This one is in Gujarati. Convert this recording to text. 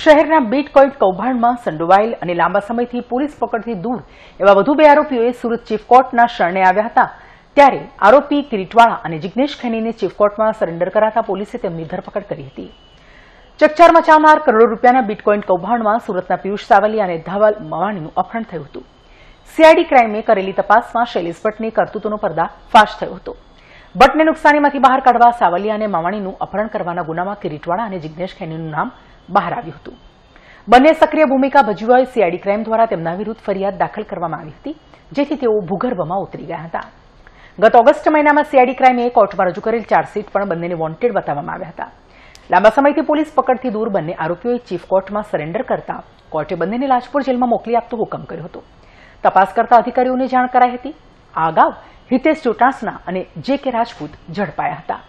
શહેરના બીટકોઇન કૌભાંડમાં સંડોવાયેલ અને લાંબા સમયથી પોલીસ પકડથી દૂર એવા વધુ બે આરોપીઓએ સુરત ચીફકોર્ટના શરણે આવ્યા હતા ત્યારે આરોપી કિરીટવાળા અને જિજ્ઞેશ ખનીને ચીફ સરેન્ડર કરાતા પોલીસે તેમની ધરપકડ કરી હતી ચકચાર મચાવનાર કરોડો રૂપિયાના બીટકોઇન કૌભાંડમાં સુરતના પિયુષ સાવલી અને ધવલ મવાણીનું અપહરણ થયું હતું સીઆઈડી ક્રાઇમે કરેલી તપાસમાં શૈલેષ ભટ્ટની કરતૂતોનો પર્દાફાશ થયો હતો બટને નુકસાનીમાંથી બહાર કાઢવા સાવલિયા અને માવાણીનું અપહરણ કરવાના ગુનામાં કિરીટવાળા અને જિજ્ઞેશ ખેનીનું નામ બહાર આવ્યું હતું બંને સક્રિય ભૂમિકા ભજવી સીઆઈડી ક્રાઇમ દ્વારા તેમના વિરુદ્ધ ફરિયાદ દાખલ કરવામાં આવી હતી જેથી તેઓ ભૂગર્ભમાં ઉતરી ગયા હતા ગત ઓગસ્ટ મહિનામાં સીઆઈડી ક્રાઇમે કોર્ટમાં રજૂ કરેલ ચાર્જશીટ પણ બંનેને વોન્ટેડ બતાવવામાં આવ્યા હતા લાંબા સમયથી પોલીસ પકડથી દૂર બંને આરોપીઓએ ચીફ કોર્ટમાં સરેન્ડર કરતા કોર્ટે બંનેને લાજપુર જેલમાં મોકલી આપતો હુકમ કર્યો હતો તપાસ કરતા અધિકારીઓને જાણ કરાઈ હતી આ અગાઉ હિતેશ ચોટાસના અને જે કે રાજપૂત ઝડપાયા હતા